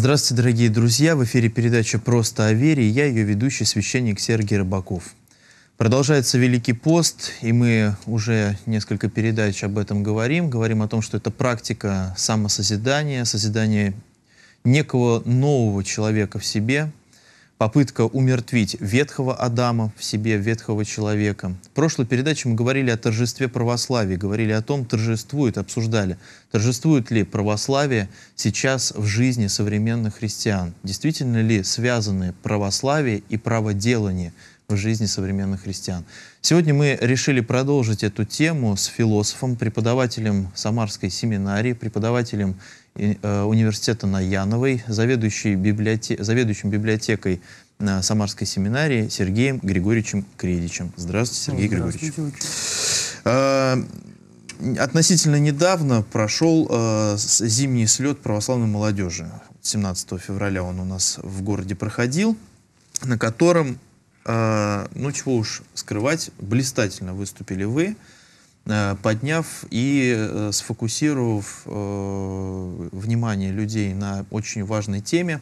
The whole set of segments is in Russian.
Здравствуйте, дорогие друзья! В эфире передача «Просто о вере» и я, ее ведущий, священник Сергей Рыбаков. Продолжается Великий пост, и мы уже несколько передач об этом говорим. Говорим о том, что это практика самосозидания, созидания некого нового человека в себе, попытка умертвить ветхого Адама в себе, ветхого человека. В прошлой передаче мы говорили о торжестве православия, говорили о том, торжествует, обсуждали, торжествует ли православие сейчас в жизни современных христиан. Действительно ли связаны православие и праводелание в жизни современных христиан. Сегодня мы решили продолжить эту тему с философом, преподавателем Самарской семинарии, преподавателем Э, университета Наяновой, заведующей библиоте... заведующим библиотекой Самарской семинарии Сергеем Григорьевичем Кредичем. Здравствуйте, Сергей Григорьевич. А, относительно недавно прошел э, зимний слет православной молодежи. 17 февраля он у нас в городе проходил, на котором, э, ну чего уж скрывать, блистательно выступили вы. Э, подняв и э, сфокусировав э, внимание людей на очень важной теме,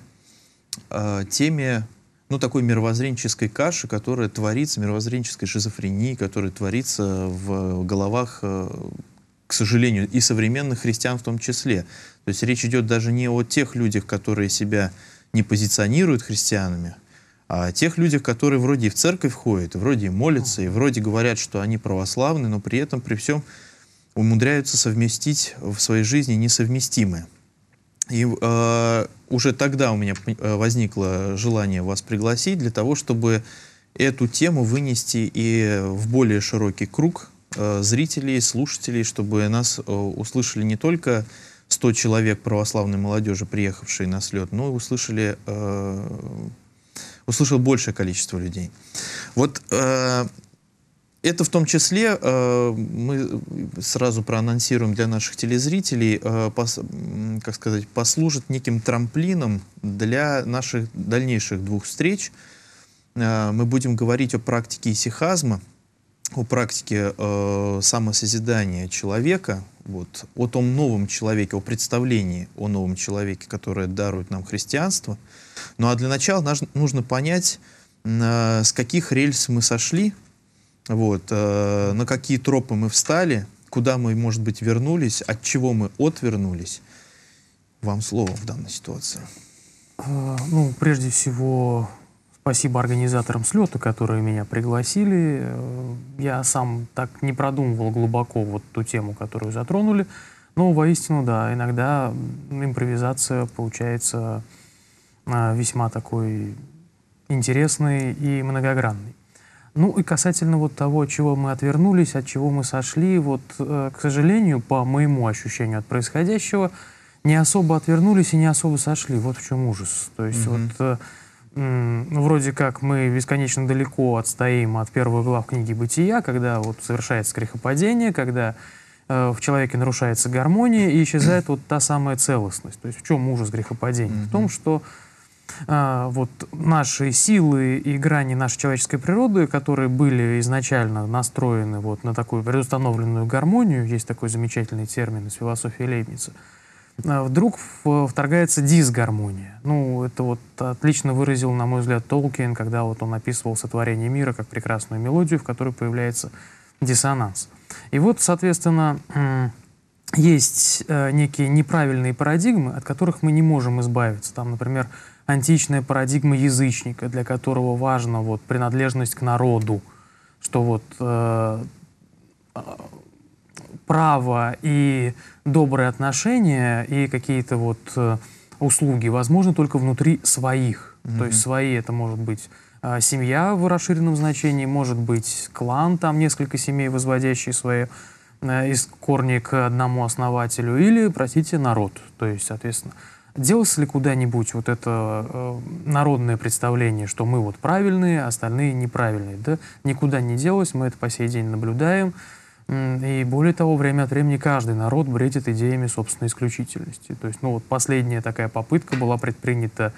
теме ну, такой мировоззренческой каши, которая творится, мировоззренческой шизофрении, которая творится в головах, к сожалению, и современных христиан в том числе. То есть речь идет даже не о тех людях, которые себя не позиционируют христианами, а тех людей, которые вроде и в церковь ходят, и вроде и молятся, и вроде говорят, что они православны, но при этом при всем умудряются совместить в своей жизни несовместимое. И э, уже тогда у меня э, возникло желание вас пригласить для того, чтобы эту тему вынести и в более широкий круг э, зрителей, слушателей, чтобы нас э, услышали не только 100 человек православной молодежи, приехавшие на слет, но и услышали э, услышал большее количество людей. Вот э, это в том числе э, мы сразу проанонсируем для наших телезрителей, э, пос, как сказать, послужит неким трамплином для наших дальнейших двух встреч. Э, мы будем говорить о практике исихазма, о практике э, самосозидания человека, вот, о том новом человеке, о представлении о новом человеке, которое дарует нам христианство. Ну а для начала наш, нужно понять, э, с каких рельс мы сошли, вот, э, на какие тропы мы встали, куда мы, может быть, вернулись, от чего мы отвернулись. Вам слово в данной ситуации. Э, ну, прежде всего, Спасибо организаторам слета, которые меня пригласили. Э, я сам так не продумывал глубоко вот ту тему, которую затронули. Но воистину, да, иногда импровизация получается э, весьма такой интересный и многогранный. Ну и касательно вот того, от чего мы отвернулись, от чего мы сошли, вот, э, к сожалению, по моему ощущению от происходящего, не особо отвернулись и не особо сошли. Вот в чем ужас. То есть mm-hmm. вот ну, вроде как мы бесконечно далеко отстоим от первых глав книги «Бытия», когда вот совершается грехопадение, когда э, в человеке нарушается гармония и исчезает вот та самая целостность. То есть в чем ужас грехопадения? Mm-hmm. В том, что э, вот наши силы и грани нашей человеческой природы, которые были изначально настроены вот на такую предустановленную гармонию, есть такой замечательный термин из философии Лейбница – Э, вдруг э, вторгается дисгармония. Ну, это вот отлично выразил, на мой взгляд, Толкин, когда вот он описывал сотворение мира как прекрасную мелодию, в которой появляется диссонанс. И вот, соответственно, есть э, некие неправильные парадигмы, от которых мы не можем избавиться. Там, например, античная парадигма язычника, для которого важна вот принадлежность к народу, что вот а, право и добрые отношения и какие-то вот э, услуги возможно только внутри своих. Mm-hmm. То есть свои это может быть а, семья в расширенном значении, может быть клан, там несколько семей, возводящие свои э, из корни к одному основателю, или, простите, народ. То есть, соответственно, делалось ли куда-нибудь вот это э, народное представление, что мы вот правильные, а остальные неправильные, да? Никуда не делось мы это по сей день наблюдаем. И более того, время от времени каждый народ бредит идеями собственной исключительности. То есть, ну вот последняя такая попытка была предпринята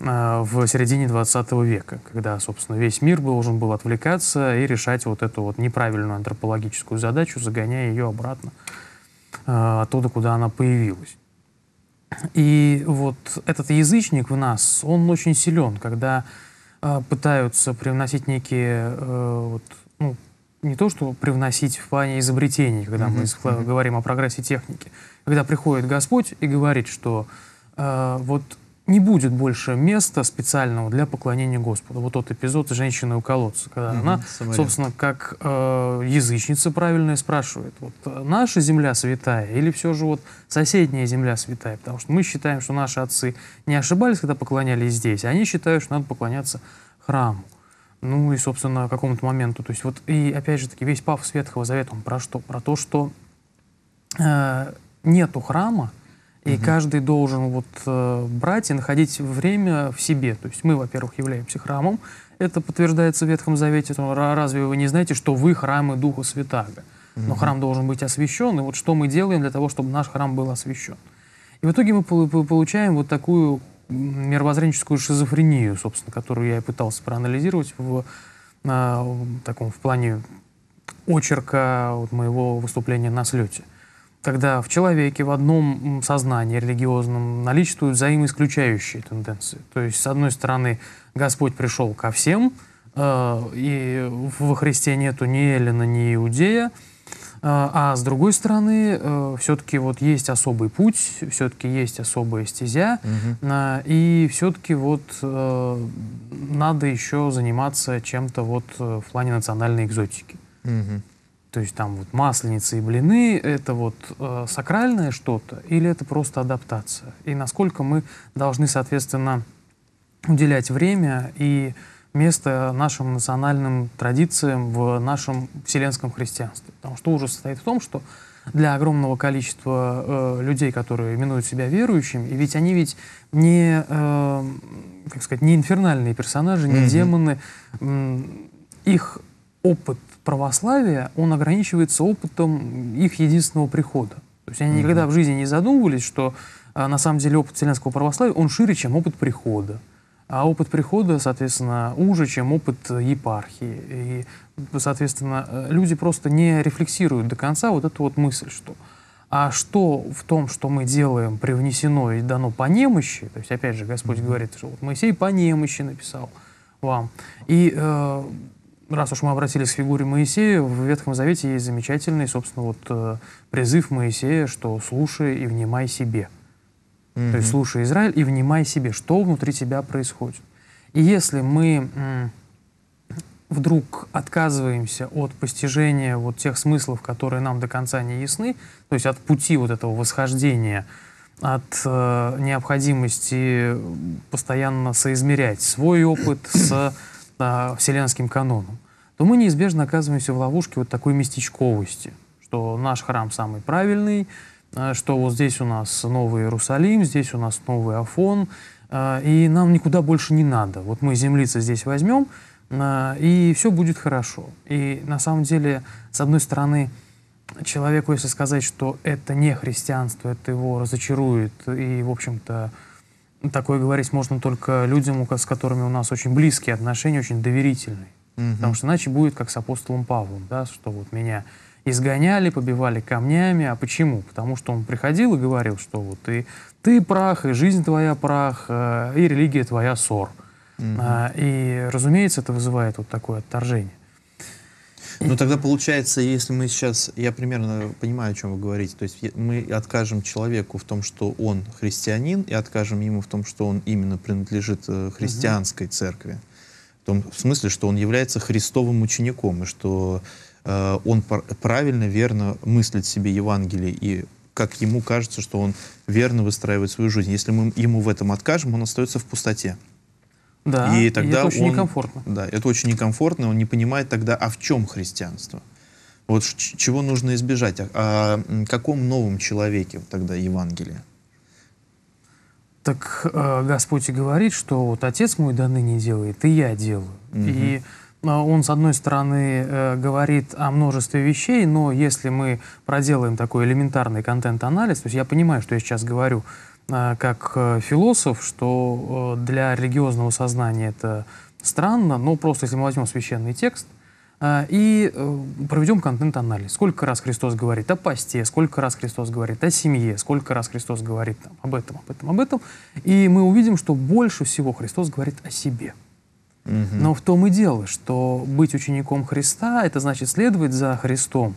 а, в середине 20 века, когда, собственно, весь мир должен был отвлекаться и решать вот эту вот неправильную антропологическую задачу, загоняя ее обратно а, оттуда, куда она появилась. И вот этот язычник в нас, он очень силен, когда а, пытаются привносить некие э, вот, ну, не то, что привносить в плане изобретений, когда mm-hmm. мы mm-hmm. говорим о прогрессе техники, когда приходит Господь и говорит, что э, вот не будет больше места специального для поклонения Господу. Вот тот эпизод женщины у колодца, когда угу, она, самолет. собственно, как э, язычница правильная спрашивает, вот э, наша земля святая или все же вот соседняя земля святая, потому что мы считаем, что наши отцы не ошибались, когда поклонялись здесь, а они считают, что надо поклоняться храму. Ну и, собственно, какому-то моменту. То есть вот и, опять же таки, весь пафос Ветхого Завета, он про что? Про то, что э, нету храма, и угу. каждый должен вот э, брать и находить время в себе. То есть мы, во-первых, являемся храмом. Это подтверждается в Ветхом Завете. Разве вы не знаете, что вы храмы Духа Святаго? Угу. Но храм должен быть освящен. И вот что мы делаем для того, чтобы наш храм был освящен? И в итоге мы получаем вот такую мировоззренческую шизофрению, собственно, которую я и пытался проанализировать в, а, в таком в плане очерка вот моего выступления на слете. Когда в человеке в одном сознании религиозном наличествуют взаимоисключающие тенденции. То есть, с одной стороны, Господь пришел ко всем, э, и во Христе нету ни Эллина, ни Иудея, а, а с другой стороны, э, все-таки вот есть особый путь, все-таки есть особая стезя, угу. и все-таки вот э, надо еще заниматься чем-то вот э, в плане национальной экзотики. Угу. То есть там вот масленицы и блины — это вот сакральное что-то или это просто адаптация? И насколько мы должны, соответственно, уделять время и место нашим национальным традициям в нашем вселенском христианстве. Потому что ужас состоит в том, что для огромного количества э, людей, которые именуют себя верующими, и ведь они ведь не, э, как сказать, не инфернальные персонажи, не mm-hmm. демоны, э, их опыт православия, он ограничивается опытом их единственного прихода. То есть они mm-hmm. никогда в жизни не задумывались, что э, на самом деле опыт вселенского православия, он шире, чем опыт прихода а опыт прихода, соответственно, уже, чем опыт епархии. И, соответственно, э, люди просто не рефлексируют до конца вот эту вот мысль, что а что в том, что мы делаем, привнесено и дано по немощи, то есть, опять же, Господь говорит, что вот Моисей по немощи написал вам. И э, раз уж мы обратились к фигуре Моисея, в Ветхом Завете есть замечательный, собственно, вот э, призыв Моисея, что «слушай и внимай себе» mm То есть слушай Израиль и внимай себе, что внутри тебя происходит. И если мы вдруг отказываемся от постижения вот тех смыслов, которые нам до конца не ясны, то есть от пути вот этого восхождения, от э, необходимости постоянно соизмерять свой опыт с э, вселенским каноном, то мы неизбежно оказываемся в ловушке вот такой местечковости, что наш храм самый правильный, Э, что вот здесь у нас Новый Иерусалим, здесь у нас Новый Афон, э, и нам никуда больше не надо. Вот мы землицы здесь возьмем, э, и все будет хорошо. И на самом деле, с одной стороны, человеку, если сказать, что это не христианство, это его разочарует, и, в общем-то, такое говорить можно только людям, с которыми у нас очень близкие отношения, очень доверительные. Угу. Потому что иначе будет как с апостолом Павлом, да, что вот меня изгоняли, побивали камнями. А почему? Потому что он приходил и говорил, что вот и ты прах, и жизнь твоя прах, э, и религия твоя ссор. Угу. И, разумеется, это вызывает вот такое отторжение. Ну тогда получается, если мы сейчас, я примерно понимаю, о чем вы говорите, то есть мы откажем человеку в том, что он христианин, и откажем ему в том, что он именно принадлежит э, христианской церкви, в том смысле, что он является Христовым учеником, и что Э, он правильно, верно мыслит себе Евангелие и как ему кажется, что он верно выстраивает свою жизнь. Если мы ему в этом откажем, он остается в пустоте. Да, и тогда и это очень он, некомфортно. Да, это очень некомфортно, он не понимает тогда, а в чем христианство? Вот чего нужно избежать? О, а, о а, каком новом человеке тогда Евангелие? Так э, Господь и говорит, что вот Отец мой до ныне делает, и я делаю. Угу. И а, он, с одной стороны, э, говорит о множестве вещей, но если мы проделаем такой элементарный контент-анализ, то есть я понимаю, что я сейчас говорю э, как э, философ, что для религиозного сознания это странно, но просто если мы возьмем священный текст и проведем контент-анализ. Сколько раз Христос говорит о посте, сколько раз Христос говорит о семье, сколько раз Христос говорит там, об этом, об этом, об этом. И мы увидим, что больше всего Христос говорит о себе – Угу. Но в том и дело, что быть учеником Христа, это значит следовать за Христом.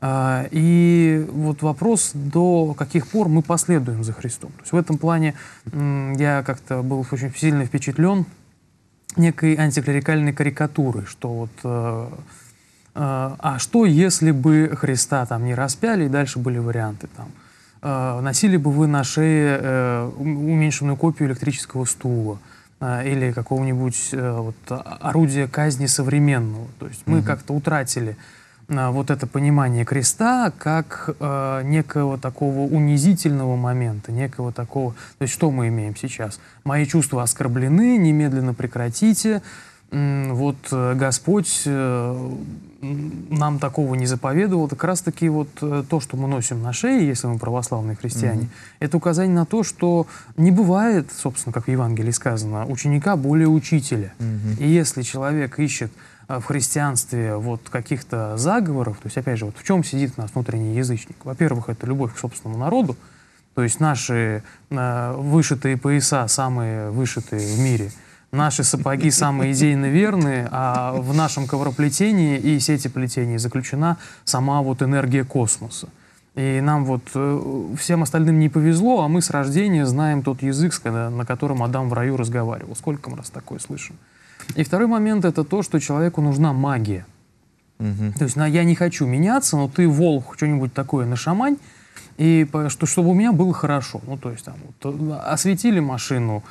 А, и вот вопрос, до каких пор мы последуем за Христом. То есть в этом плане я как-то был очень сильно впечатлен некой антиклерикальной карикатурой, что вот э, э, а что если бы Христа там не распяли, и дальше были варианты там э, носили бы вы на шее уменьшенную копию электрического стула, а, или какого-нибудь э, вот, а, орудия казни современного. То есть мы угу. как-то утратили а, вот это понимание креста как э, некого такого унизительного момента, некого такого... То есть что мы имеем сейчас? Мои чувства оскорблены, немедленно прекратите, вот э, Господь э, нам такого не заповедовал, как раз-таки вот э, то, что мы носим на шее, если мы православные христиане, mm-hmm. это указание на то, что не бывает, собственно, как в Евангелии сказано, ученика более учителя. Mm-hmm. И если человек ищет в христианстве вот каких-то заговоров, то есть, опять же, вот в чем сидит у нас внутренний язычник? Во-первых, это любовь к собственному народу, то есть наши э, вышитые пояса самые вышитые в мире – наши сапоги самые идейно верные, а в нашем ковроплетении и сети сетеплетении заключена сама вот энергия космоса. И нам вот э, всем остальным не повезло, а мы с рождения знаем тот язык, на котором Адам в раю разговаривал. Сколько мы раз такое слышим? И второй момент — это то, что человеку нужна магия. Угу. То есть на, я не хочу меняться, но ты, волк, что-нибудь такое нашамань, и что, чтобы у меня было хорошо. Ну, то есть там вот, э, осветили машину,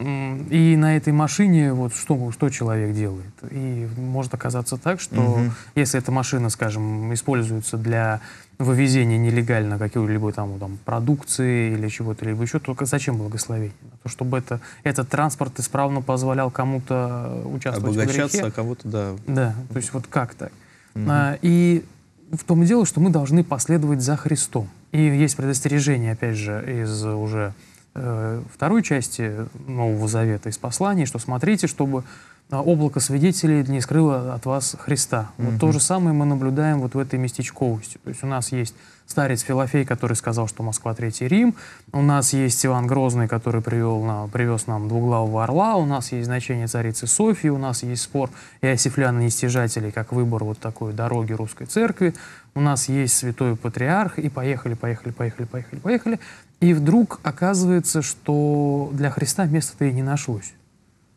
и на этой машине вот что, что человек делает? И может оказаться так, что угу. если эта машина, скажем, используется для вывезения нелегально какой-либо там, там продукции или чего-то либо еще, только зачем благословение? То, чтобы это, этот транспорт исправно позволял кому-то участвовать Обогащаться, в грехе. а кого-то, да. Да, то есть вот как так? Угу. А, и в том и дело, что мы должны последовать за Христом. И есть предостережение, опять же, из уже э, второй части Нового Завета, из посланий, что смотрите, чтобы а, облако свидетелей не скрыло от вас Христа. Вот mm-hmm. то же самое мы наблюдаем вот в этой местечковости. То есть у нас есть старец Филофей, который сказал, что Москва — Третий Рим. У нас есть Иван Грозный, который привел на, привез нам двуглавого орла. У нас есть значение царицы Софии. У нас есть спор иосифлян и нестяжателей, как выбор вот такой дороги русской церкви. У нас есть святой патриарх. И поехали, поехали, поехали, поехали, поехали. И вдруг оказывается, что для Христа места-то и не нашлось.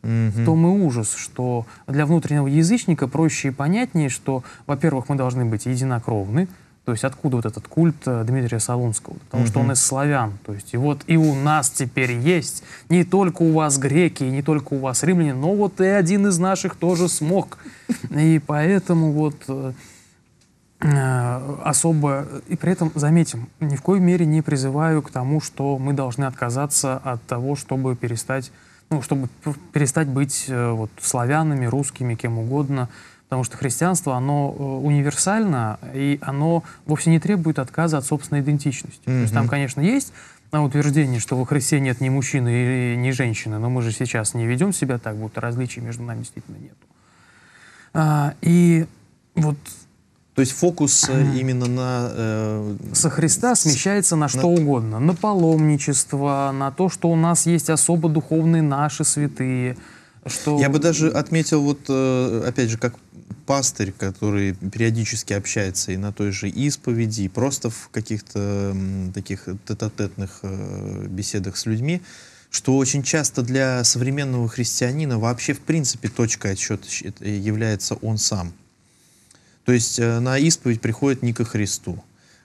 Mm-hmm. В том и ужас, что для внутреннего язычника проще и понятнее, что, во-первых, мы должны быть единокровны, то есть откуда вот этот культ э, Дмитрия Солунского? Потому mm-hmm. что он из славян. То есть и вот и у нас теперь есть. Не только у вас греки, не только у вас римляне, но вот и один из наших тоже смог. И поэтому вот э, Э, особо, и при этом, заметим, ни в коей мере не призываю к тому, что мы должны отказаться от того, чтобы перестать, ну, чтобы перестать быть э, вот, славянами, русскими, кем угодно, потому что христианство, оно э, универсально, и оно вовсе не требует отказа от собственной идентичности. Mm-hmm. То есть там, конечно, есть а, утверждение, что во Христе нет ни мужчины и ни женщины, но мы же сейчас не ведем себя так, будто различий между нами действительно нет. А, и вот то есть фокус э, именно на... Э, Со Христа смещается на что на... угодно. На паломничество, на то, что у нас есть особо духовные наши святые. Что... Я бы даже отметил, вот э, опять же, как пастырь, который периодически общается и на той же исповеди, и просто в каких-то таких тет-а-тетных э, беседах с людьми, что очень часто для современного христианина вообще в принципе точкой отсчета является он сам. То есть э, на исповедь приходит не ко Христу,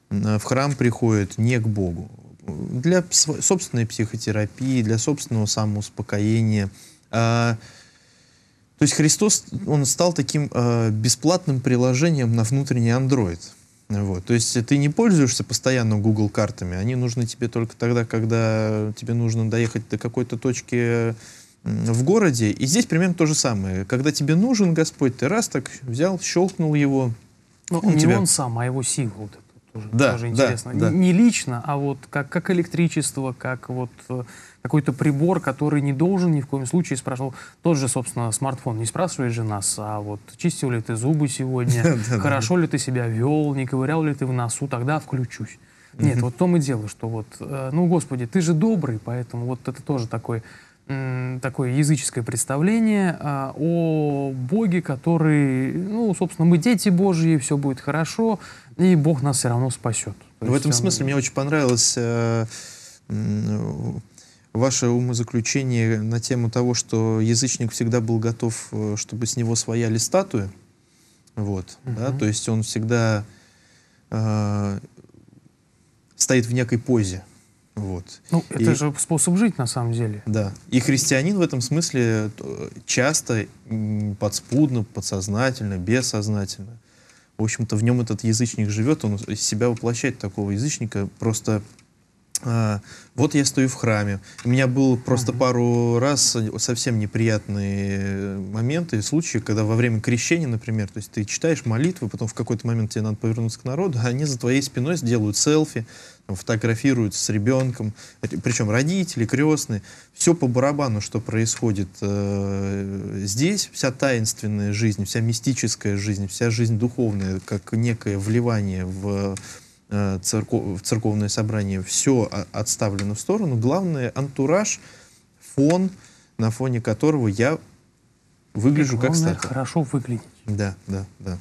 э, в храм приходит не к Богу. Для собственной психотерапии, для собственного самоуспокоения. А, то есть Христос, он стал таким э, бесплатным приложением на внутренний андроид. Вот. То есть ты не пользуешься постоянно Google картами, они нужны тебе только тогда, когда тебе нужно доехать до какой-то точки в городе. И здесь примерно то же самое. Когда тебе нужен Господь, ты раз так взял, щелкнул его. Но ну, он не тебя... он сам, а его сила. Вот это тоже, да, тоже интересно. Да, да. Не лично, а вот как, как электричество, как вот э, какой-то прибор, который не должен ни в коем случае спрашивал. Ну, тот же, собственно, смартфон не спрашивает же нас, а вот чистил ли ты зубы сегодня, хорошо ли ты себя вел, не ковырял ли ты в носу, тогда включусь. Нет, вот в том и дело, что вот, э, ну, Господи, ты же добрый, поэтому вот это тоже такой такое языческое представление а, о Боге, который, ну, собственно, мы дети Божьи, все будет хорошо, и Бог нас все равно спасет. Ну, в этом он... смысле мне очень понравилось э, ваше умозаключение на тему того, что язычник всегда был готов, э, чтобы с него свояли статуи. Вот, угу. да, то есть он всегда э, стоит в некой позе. Вот. Ну, это и, же способ жить на самом деле. Да. И христианин в этом смысле э, часто подспудно, подсознательно, бессознательно. В общем-то, в нем этот язычник живет, он себя воплощает такого язычника, просто а, вот я стою в храме. У меня был просто ага. пару раз совсем неприятные моменты случаи, когда во время крещения, например, то есть ты читаешь молитву, потом в какой-то момент тебе надо повернуться к народу, а они за твоей спиной сделают селфи, фотографируются с ребенком, причем родители, крестные. Все по барабану, что происходит э, здесь. Вся таинственная жизнь, вся мистическая жизнь, вся жизнь духовная, как некое вливание в Э, церков, церковное собрание, все отставлено в сторону. Главное — антураж, фон, на фоне которого я выгляжу как статуя. хорошо выглядеть. Да, да, да.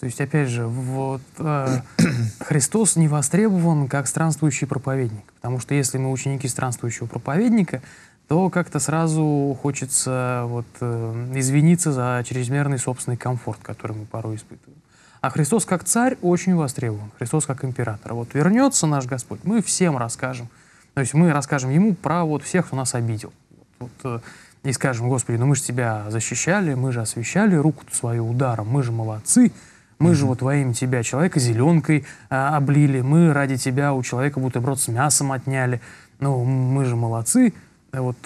То есть, опять же, вот э, Христос не востребован как странствующий проповедник, потому что если мы ученики странствующего проповедника, то как-то сразу хочется вот, э, извиниться за чрезмерный собственный комфорт, который мы порой испытываем. А Христос как царь очень востребован, Христос как император. Вот вернется наш Господь, мы всем расскажем. То есть мы расскажем Ему про вот всех, кто нас обидел. Вот, вот, э, и скажем, Господи, ну мы же Тебя защищали, мы же освещали руку свою ударом, мы же молодцы, мы mm-hmm. же вот во имя Тебя человека зеленкой а, облили, мы ради Тебя у человека бутерброд с мясом отняли, ну мы же молодцы. Вот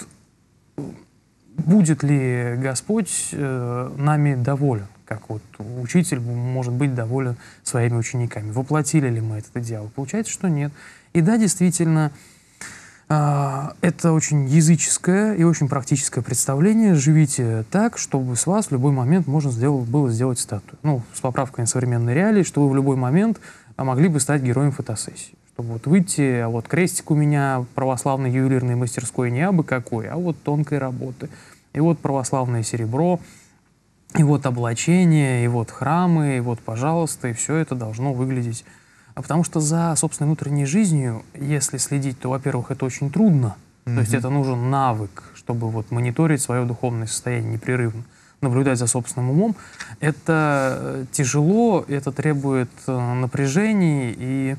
будет ли Господь э, нами доволен? как вот учитель может быть доволен своими учениками. Воплотили ли мы этот идеал? Получается, что нет. И да, действительно, а, это очень языческое и очень практическое представление. Живите так, чтобы с вас в любой момент можно сделать, было сделать статую. Ну, с поправкой на современные реалии, что вы в любой момент могли бы стать героем фотосессии. Чтобы вот выйти, а вот крестик у меня православной ювелирной мастерской не абы какой, а вот тонкой работы. И вот православное серебро, и вот облачение, и вот храмы, и вот, пожалуйста, и все это должно выглядеть. А потому что за собственной внутренней жизнью, если следить, то, во-первых, это очень трудно. Mm-hmm. То есть это нужен навык, чтобы вот мониторить свое духовное состояние непрерывно, наблюдать за собственным умом. Это э, тяжело, это требует э, напряжений, и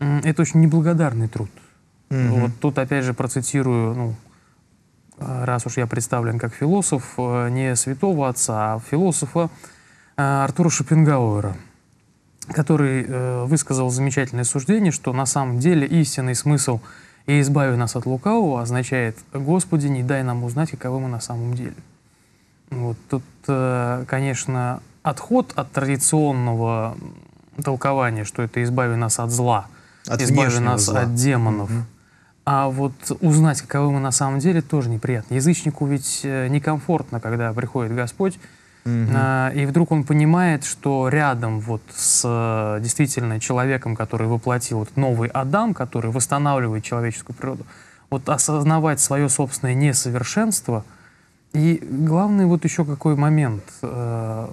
это очень неблагодарный труд. Mm-hmm. Вот тут опять же процитирую ну, а, раз уж я представлен как философ, э, не святого отца, а философа э, Артура Шопенгауэра, который э, высказал замечательное суждение, что на самом деле истинный смысл «и избави нас от лукавого» означает «Господи, не дай нам узнать, каковы мы на самом деле». Вот тут, конечно, отход от традиционного толкования, что это «избави нас от зла», от «избави нас зла. от демонов», mm-hmm а вот узнать, каковы мы на самом деле, тоже неприятно. Язычнику ведь э, некомфортно, когда приходит Господь, mm -hmm. и вдруг он понимает, что рядом вот с э, действительно человеком, который воплотил вот новый Адам, который восстанавливает человеческую природу, вот осознавать свое собственное несовершенство. И главный вот еще какой момент. Э,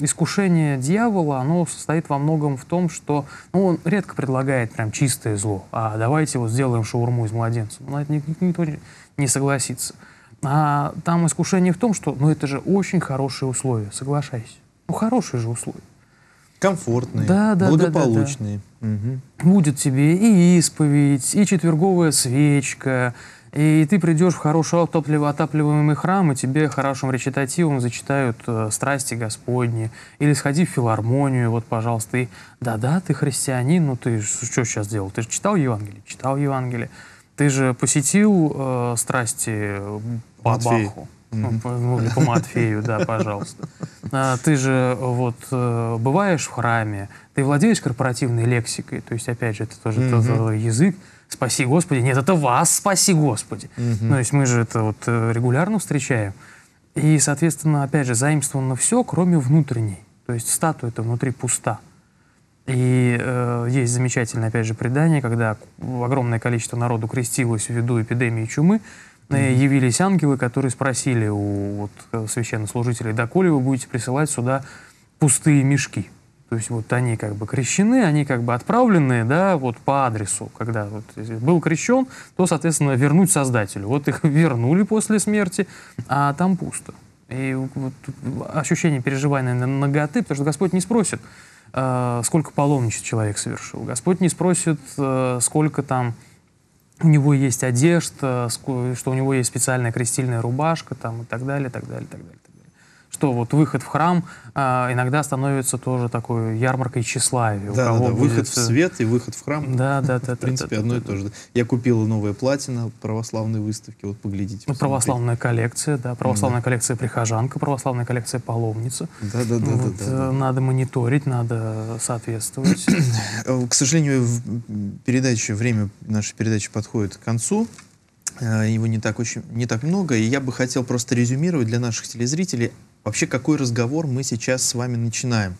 искушение дьявола, оно состоит во многом в том, что ну, он редко предлагает прям чистое зло. А давайте вот сделаем шаурму из младенца. Ну, на это никто не согласится. А там искушение в том, что ну это же очень хорошие условия, соглашайся. Ну хорошие же условия. Комфортные, да, да, благополучные. Да, да, да. Угу. Будет тебе и исповедь, и четверговая свечка, и ты придешь в хороший топливо отапливаемый храм, и тебе хорошим речитативом зачитают э, «Страсти Господни». Или сходи в филармонию, вот, пожалуйста, и «Да-да, ты христианин, ну ты что сейчас делал? Ты же читал Евангелие?» «Читал Евангелие». «Ты же посетил э, страсти э, по Матфей. Баху?» Mm-hmm. Ну, по, ну, по Матфею, да, пожалуйста. А, ты же вот э, бываешь в храме, ты владеешь корпоративной лексикой, то есть, опять же, это тоже mm-hmm. тот, тот, тот язык, спаси Господи. Нет, это вас спаси Господи. Угу. Ну, то есть мы же это вот э, регулярно встречаем. И, соответственно, опять же, заимствовано все, кроме внутренней. То есть статуя это внутри пуста. И э, есть замечательное, опять же, предание, когда огромное количество народу крестилось ввиду эпидемии чумы, mm-hmm. явились ангелы, которые спросили у вот, э, священнослужителей, доколе вы будете присылать сюда пустые мешки? То есть вот они как бы крещены, они как бы отправлены, да, вот по адресу. Когда вот был крещен, то, соответственно, вернуть Создателю. Вот их вернули после смерти, а там пусто. И вот ощущение переживания на ноготы, потому что Господь не спросит, э, сколько паломничеств человек совершил. Господь не спросит, э, сколько там у него есть одежда, э, что у него есть специальная крестильная рубашка там, и так далее, так далее, так далее что вот выход в храм а, иногда становится тоже такой ярмаркой тщеславия. Да, да, да. Будет... выход в э, свет и выход в храм. Да, да, да. В принципе, одно и то же. Я купила новое платье на православной выставке, вот поглядите. Ну, православная коллекция, да, православная коллекция прихожанка, православная коллекция паломница. Да, да, да. Э, надо мониторить, надо соответствовать. Э, к сожалению, передаче время нашей передачи подходит к концу его не так, очень, не так много, и я бы хотел просто резюмировать для наших телезрителей вообще какой разговор мы сейчас с вами начинаем.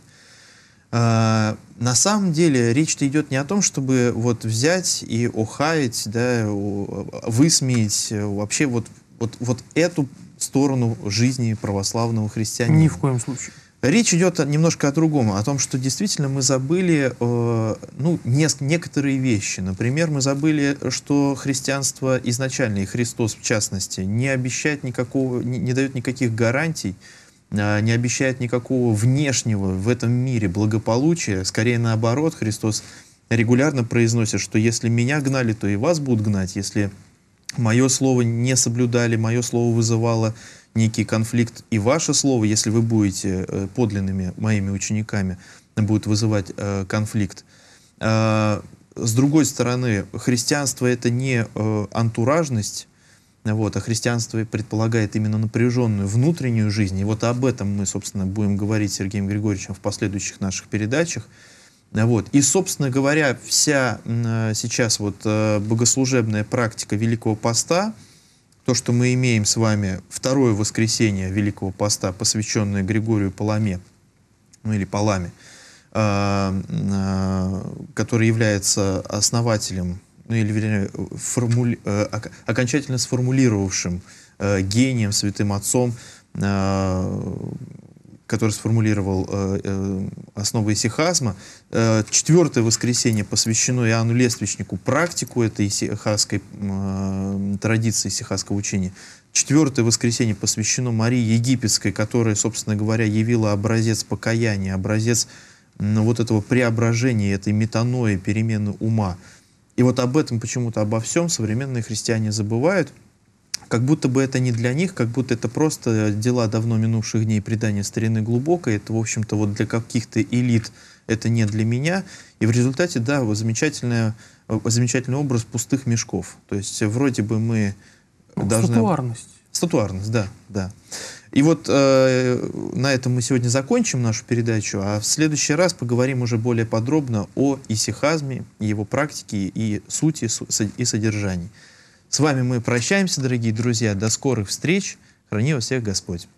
Э, на самом деле речь-то идет не о том, чтобы вот взять и охаять, да, высмеять э, вообще вот, вот, вот эту сторону жизни православного христианина. Ни в коем случае. Речь идет немножко о другом, о том, что действительно мы забыли э, ну, неск некоторые вещи. Например, мы забыли, что христианство изначально, и Христос в частности, не обещает никакого, не, не дает никаких гарантий а, не обещает никакого внешнего в этом мире благополучия. Скорее наоборот, Христос регулярно произносит, что если меня гнали, то и вас будут гнать. Если мое слово не соблюдали, мое слово вызывало некий конфликт, и ваше слово, если вы будете э, подлинными моими учениками, будет вызывать э, конфликт. А, с другой стороны, христианство — это не э, антуражность, вот, а христианство предполагает именно напряженную внутреннюю жизнь. И вот об этом мы, собственно, будем говорить с Сергеем Григорьевичем в последующих наших передачах. Вот. И, собственно говоря, вся э, сейчас вот э, богослужебная практика Великого Поста, то, что мы имеем с вами второе воскресенье Великого Поста, посвященное Григорию Паламе, ну или Паламе, э, который является основателем ну или вернее, формули, э, окончательно сформулировавшим э, гением, святым отцом, э, который сформулировал основы исихазма. Четвертое воскресенье посвящено Иоанну Лествичнику, практику этой исихазской традиции, исихазского учения. Четвертое воскресенье посвящено Марии Египетской, которая, собственно говоря, явила образец покаяния, образец ну, вот этого преображения, этой метанои, перемены ума. И вот об этом почему-то, обо всем современные христиане забывают, как будто бы это не для них, как будто это просто дела давно минувших дней предания старины глубокой, это, в общем-то, вот для каких-то элит это не для меня. И в результате, да, вот замечательная, э, замечательный образ пустых мешков. То есть э, вроде бы мы должны... Футуарность. Статуарность, да, да. И вот э, на этом мы сегодня закончим нашу передачу, а в следующий раз поговорим уже более подробно о исихазме, его практике и сути и содержании. С вами мы прощаемся, дорогие друзья. До скорых встреч. Храни вас всех Господь.